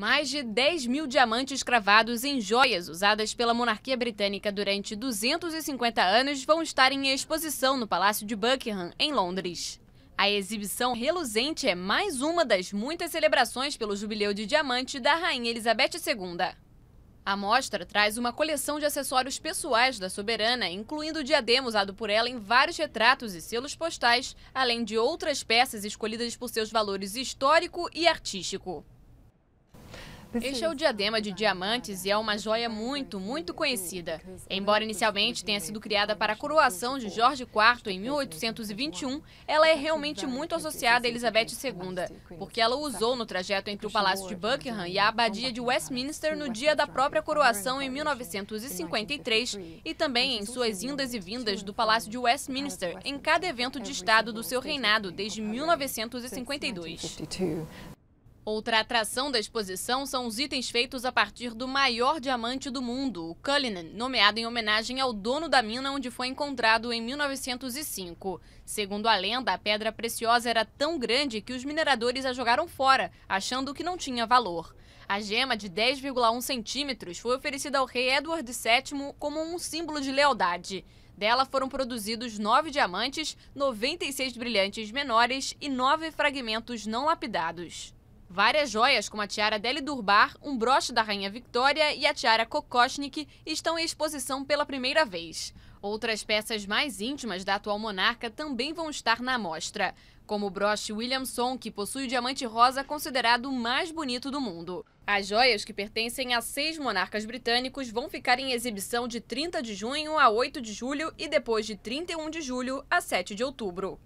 mais de 10 mil diamantes cravados em joias usadas pela monarquia britânica durante 250 anos vão estar em exposição no Palácio de Buckingham, em Londres. A exibição reluzente é mais uma das muitas celebrações pelo jubileu de diamante da Rainha Elizabeth II. A mostra traz uma coleção de acessórios pessoais da soberana, incluindo o diadema usado por ela em vários retratos e selos postais, além de outras peças escolhidas por seus valores histórico e artístico. Este é o diadema de diamantes e é uma joia muito, muito conhecida. Embora inicialmente tenha sido criada para a coroação de Jorge IV em 1821, ela é realmente muito associada a Elizabeth II, porque ela usou no trajeto entre o Palácio de Buckingham e a Abadia de Westminster no dia da própria coroação em 1953 e também em suas indas e vindas do Palácio de Westminster em cada evento de Estado do seu reinado desde 1952. Outra atração da exposição são os itens feitos a partir do maior diamante do mundo, o Cullinan, nomeado em homenagem ao dono da mina onde foi encontrado em 1905. Segundo a lenda, a pedra preciosa era tão grande que os mineradores a jogaram fora, achando que não tinha valor. A gema de 10,1 centímetros foi oferecida ao rei Edward VII como um símbolo de lealdade. Dela foram produzidos nove diamantes, 96 brilhantes menores e nove fragmentos não lapidados. Várias joias, como a tiara Deli Durbar, um broche da Rainha Victoria e a tiara Kokoschnik, estão em exposição pela primeira vez. Outras peças mais íntimas da atual monarca também vão estar na mostra, como o broche Williamson, que possui o diamante rosa considerado o mais bonito do mundo. As joias, que pertencem a seis monarcas britânicos, vão ficar em exibição de 30 de junho a 8 de julho e depois de 31 de julho a 7 de outubro.